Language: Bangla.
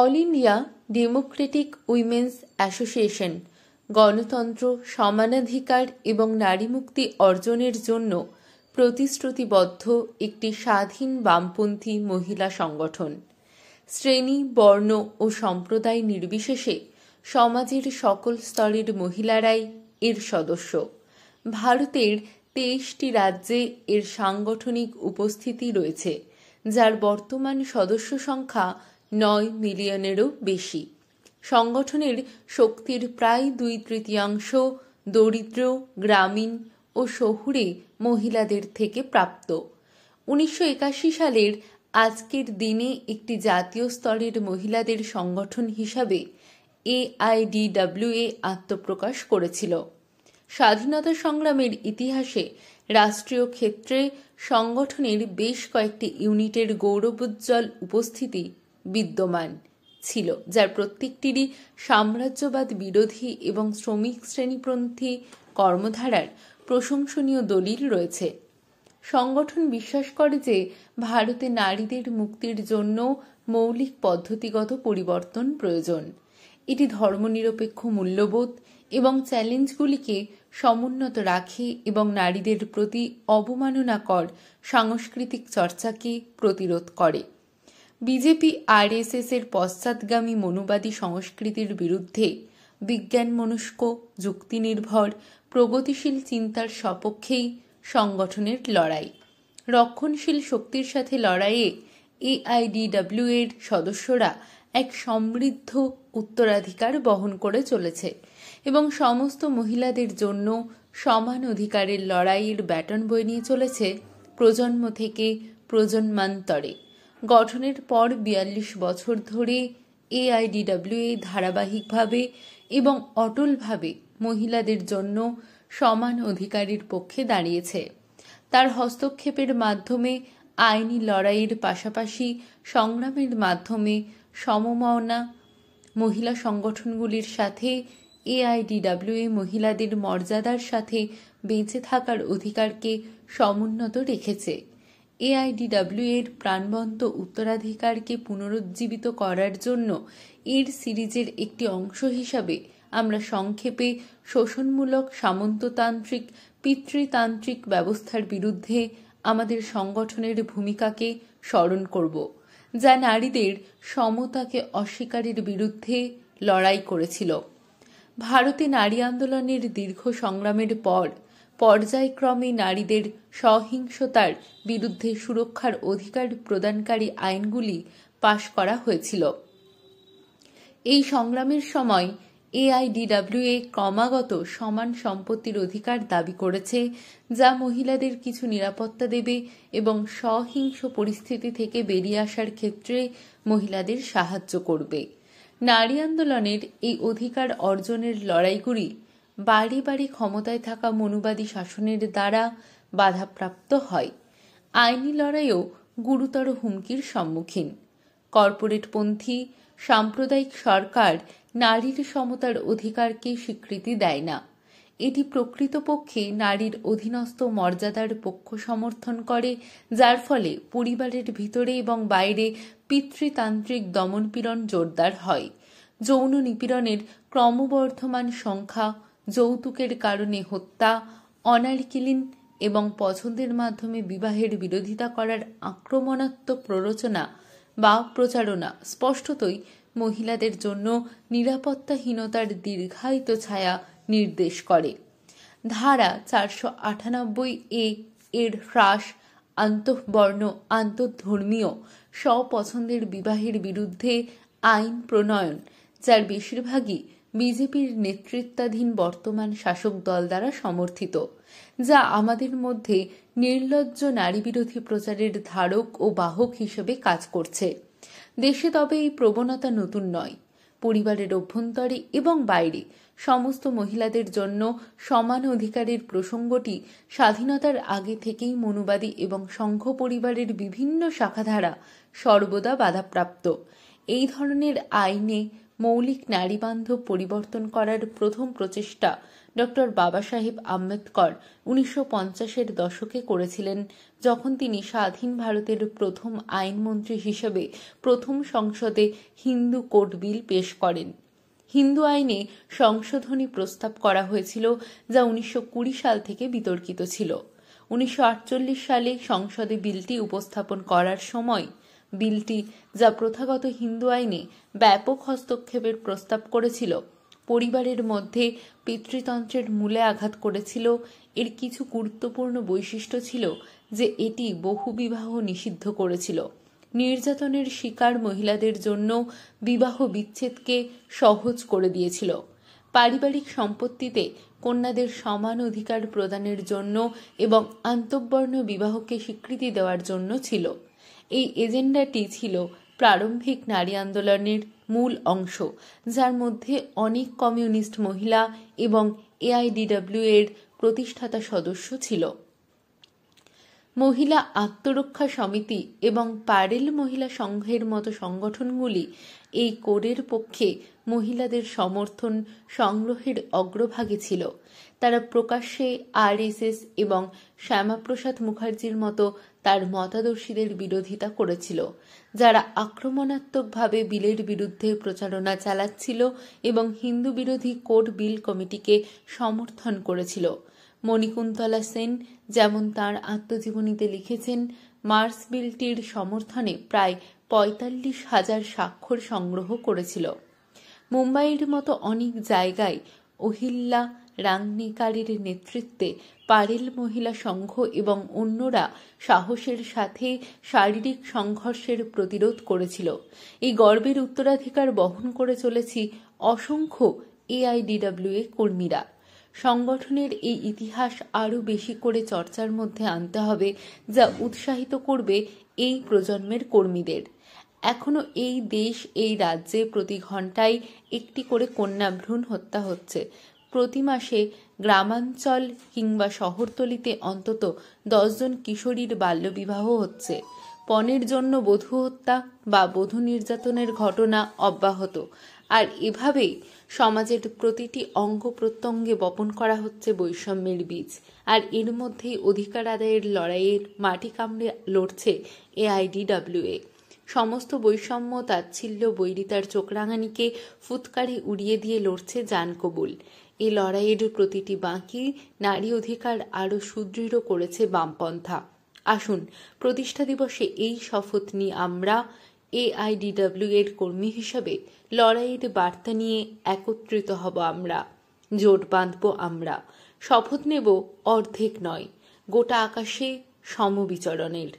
all India democratic women's association গণতন্ত্র সমানাধিকার এবং নারী মুক্তি অর্জনের জন্য প্রতিশ্রুতিবদ্ধ একটি স্বাধীন বামপন্থী মহিলা সংগঠন শ্রেণী বর্ণ ও সম্প্রদায় নির্বিশেষে সমাজের সকল স্তরের মহিলারাই এর সদস্য ভারতের তেইশটি রাজ্যে এর সাংগঠনিক উপস্থিতি রয়েছে যার বর্তমান সদস্য সংখ্যা নয় মিলিয়নেরও বেশি সংগঠনের শক্তির প্রায় দুই তৃতীয়াংশ দরিদ্র গ্রামীণ ও শহুরে মহিলাদের থেকে প্রাপ্ত উনিশশো সালের আজকের দিনে একটি জাতীয় স্তরের মহিলাদের সংগঠন হিসাবে এআইডিডব্লিউএ আত্মপ্রকাশ করেছিল স্বাধীনতা সংগ্রামের ইতিহাসে রাষ্ট্রীয় ক্ষেত্রে সংগঠনের বেশ কয়েকটি ইউনিটের গৌরবোজ্জ্বল উপস্থিতি বিদ্যমান ছিল যার প্রত্যেকটিরই সাম্রাজ্যবাদ বিরোধী এবং শ্রমিক শ্রেণীপন্থী কর্মধারার প্রশংসনীয় দলিল রয়েছে সংগঠন বিশ্বাস করে যে ভারতে নারীদের মুক্তির জন্য মৌলিক পদ্ধতিগত পরিবর্তন প্রয়োজন এটি ধর্মনিরপেক্ষ মূল্যবোধ এবং চ্যালেঞ্জগুলিকে সমুন্নত রাখে এবং নারীদের প্রতি অবমাননাকর সাংস্কৃতিক চর্চাকে প্রতিরোধ করে বিজেপি আরএসএস এর পশ্চাৎগামী মনুবাদী সংস্কৃতির বিরুদ্ধে বিজ্ঞান মনস্ক যুক্তিনির্ভর প্রগতিশীল চিন্তার সপক্ষেই সংগঠনের লড়াই রক্ষণশীল শক্তির সাথে লড়াইয়ে এআইডিডব্লিউ এর সদস্যরা এক সমৃদ্ধ উত্তরাধিকার বহন করে চলেছে এবং সমস্ত মহিলাদের জন্য সমান অধিকারের লড়াইয়ের ব্যাটন বয়ে নিয়ে চলেছে প্রজন্ম থেকে প্রজন্মান্তরে গঠনের পর বিয়াল্লিশ বছর ধরে এ ধারাবাহিকভাবে এবং অটলভাবে মহিলাদের জন্য সমান অধিকারের পক্ষে দাঁড়িয়েছে তার হস্তক্ষেপের মাধ্যমে আইনি লড়াইয়ের পাশাপাশি সংগ্রামের মাধ্যমে সমমনা মহিলা সংগঠনগুলির সাথে এ মহিলাদের মর্যাদার সাথে বেঁচে থাকার অধিকারকে সমুন্নত রেখেছে এআইডিডাব্লিউ এর প্রাণবন্ত উত্তরাধিকারকে পুনরুজ্জীবিত করার জন্য এর সিরিজের একটি অংশ হিসাবে আমরা সংক্ষেপে শোষণমূলক সামন্ততান্ত্রিক পিতৃতান্ত্রিক ব্যবস্থার বিরুদ্ধে আমাদের সংগঠনের ভূমিকাকে স্মরণ করব যা নারীদের সমতাকে অস্বীকারের বিরুদ্ধে লড়াই করেছিল ভারতে নারী আন্দোলনের দীর্ঘ সংগ্রামের পর পর্যায়ক্রমে নারীদের সহিংসতার বিরুদ্ধে সুরক্ষার অধিকার প্রদানকারী আইনগুলি পাশ করা হয়েছিল এই সংগ্রামের সময় এ ক্রমাগত সমান সম্পত্তির অধিকার দাবি করেছে যা মহিলাদের কিছু নিরাপত্তা দেবে এবং সহিংস পরিস্থিতি থেকে বেরিয়ে আসার ক্ষেত্রে মহিলাদের সাহায্য করবে নারী আন্দোলনের এই অধিকার অর্জনের লড়াইগুলি বাড়ি বাড়ি ক্ষমতায় থাকা মনুবাদী শাসনের দ্বারা বাধাপ্রাপ্ত হয় আইনি লড়াইও গুরুতর হুমকির সম্মুখীন কর্পোরেটপন্থী সাম্প্রদায়িক সরকার নারীর সমতার অধিকারকে স্বীকৃতি দেয় না এটি প্রকৃতপক্ষে নারীর অধীনস্থ মর্যাদার পক্ষ সমর্থন করে যার ফলে পরিবারের ভিতরে এবং বাইরে পিতৃতান্ত্রিক দমনপীড়ন জোরদার হয় যৌন নিপীড়নের ক্রমবর্ধমান সংখ্যা যৌতুকের কারণে হত্যা অনারকিলিন এবং পছন্দের মাধ্যমে বিবাহের বিরোধিতা করার আক্রমণাত্মক প্ররোচনা বা প্রচারণা স্পষ্টতই মহিলাদের জন্য নিরাপত্তাহীনতার দীর্ঘায়িত ছায়া নির্দেশ করে ধারা চারশো আটানব্বই এ এর হ্রাস আন্তঃবর্ণ আন্তঃধর্মীয় স্বপছন্দের বিবাহের বিরুদ্ধে আইন প্রণয়ন যার বেশিরভাগই বিজেপির নেতৃত্বাধীন বর্তমান শাসক দল দ্বারা সমর্থিত যা আমাদের মধ্যে নির্লজ্জ নারী বিরোধী প্রচারের ধারক ও বাহক হিসেবে কাজ করছে দেশে তবে এই প্রবণতা নতুন নয় পরিবারের অভ্যন্তরে এবং বাইরে সমস্ত মহিলাদের জন্য সমান অধিকারের প্রসঙ্গটি স্বাধীনতার আগে থেকেই মনুবাদী এবং সংঘ পরিবারের বিভিন্ন শাখাধারা সর্বদা বাধাপ্রাপ্ত এই ধরনের আইনে মৌলিক নারীবান্ধব পরিবর্তন করার প্রথম প্রচেষ্টা ডক্টর বাবা সাহেব আম্বেদকর উনিশশো পঞ্চাশের দশকে করেছিলেন যখন তিনি স্বাধীন ভারতের প্রথম আইনমন্ত্রী হিসেবে প্রথম সংসদে হিন্দু কোর্ট বিল পেশ করেন হিন্দু আইনে সংশোধনী প্রস্তাব করা হয়েছিল যা উনিশশো সাল থেকে বিতর্কিত ছিল উনিশশো সালে সংসদে বিলটি উপস্থাপন করার সময় বিলটি যা প্রথাগত হিন্দু আইনে ব্যাপক হস্তক্ষেপের প্রস্তাব করেছিল পরিবারের মধ্যে পিতৃতন্ত্রের মূলে আঘাত করেছিল এর কিছু গুরুত্বপূর্ণ বৈশিষ্ট্য ছিল যে এটি বহুবিবাহ নিষিদ্ধ করেছিল নির্যাতনের শিকার মহিলাদের জন্য বিবাহ বিচ্ছেদকে সহজ করে দিয়েছিল পারিবারিক সম্পত্তিতে কন্যাদের সমান অধিকার প্রদানের জন্য এবং আন্তঃবর্ণ বিবাহকে স্বীকৃতি দেওয়ার জন্য ছিল এই এজেন্ডাটি ছিল প্রারম্ভিক নারী আন্দোলনের মূল অংশ যার মধ্যে অনেক কমিউনিস্ট মহিলা এবং এআইডিডব্লিউ এর প্রতিষ্ঠাতা সদস্য ছিল মহিলা আত্মরক্ষা সমিতি এবং পারেল মহিলা সংঘের মতো সংগঠনগুলি এই কোরের পক্ষে মহিলাদের সমর্থন সংগ্রহের অগ্রভাগে ছিল তারা প্রকাশ্যে আরএসএস এবং শ্যামাপ্রসাদ মুখার্জির মতো তার মতাদর্শীদের বিরোধিতা করেছিল যারা আক্রমণাত্মকভাবে বিলের বিরুদ্ধে প্রচারণা চালাচ্ছিল এবং হিন্দু বিরোধী কোর্ট বিল কমিটিকে সমর্থন করেছিল মণিকুন্তলা সেন যেমন তার আত্মজীবনীতে লিখেছেন মার্স বিলটির সমর্থনে প্রায় পঁয়তাল্লিশ হাজার স্বাক্ষর সংগ্রহ করেছিল মুম্বাইয়ের মতো অনেক জায়গায় অহিল্লা রাংনিকারের নেতৃত্বে পারেল মহিলা সংঘ এবং অন্যরা সাহসের সাথে শারীরিক সংঘর্ষের প্রতিরোধ করেছিল এই গর্বের উত্তরাধিকার বহন করে চলেছি অসংখ্য এ কর্মীরা সংগঠনের এই ইতিহাস আরও বেশি করে চর্চার মধ্যে আনতে হবে যা উৎসাহিত করবে এই প্রজন্মের কর্মীদের এখনও এই দেশ এই রাজ্যে প্রতি ঘন্টায় একটি করে কন্যা ভ্রূণ হত্যা হচ্ছে প্রতি মাসে গ্রামাঞ্চল কিংবা শহরতলিতে অন্তত দশজন কিশোরীর বাল্যবিবাহ হচ্ছে পণের জন্য বধূ হত্যা বা বধূ নির্যাতনের ঘটনা অব্যাহত আর এভাবেই সমাজের প্রতিটি অঙ্গ প্রত্যঙ্গে বপন করা হচ্ছে বৈষম্যের বীজ আর এর মধ্যেই অধিকার আদায়ের লড়াইয়ের মাটি কামড়ে লড়ছে এআইডিডব্লিউএ সমস্ত বৈষম্য তাচ্ছিল্য বৈরিতার চোখরাঙানিকে ফুৎকারে উড়িয়ে দিয়ে লড়ছে জান কবুল এই লড়াইয়ের প্রতিটি বাঁকি নারী অধিকার আরও সুদৃঢ় করেছে বামপন্থা আসুন প্রতিষ্ঠা দিবসে এই শপথ নিয়ে আমরা এআইডিডব্লিউ এর কর্মী হিসাবে লড়াইয়ের বার্তা নিয়ে একত্রিত হব আমরা জোট বাঁধব আমরা শপথ নেব অর্ধেক নয় গোটা আকাশে সমবিচরণের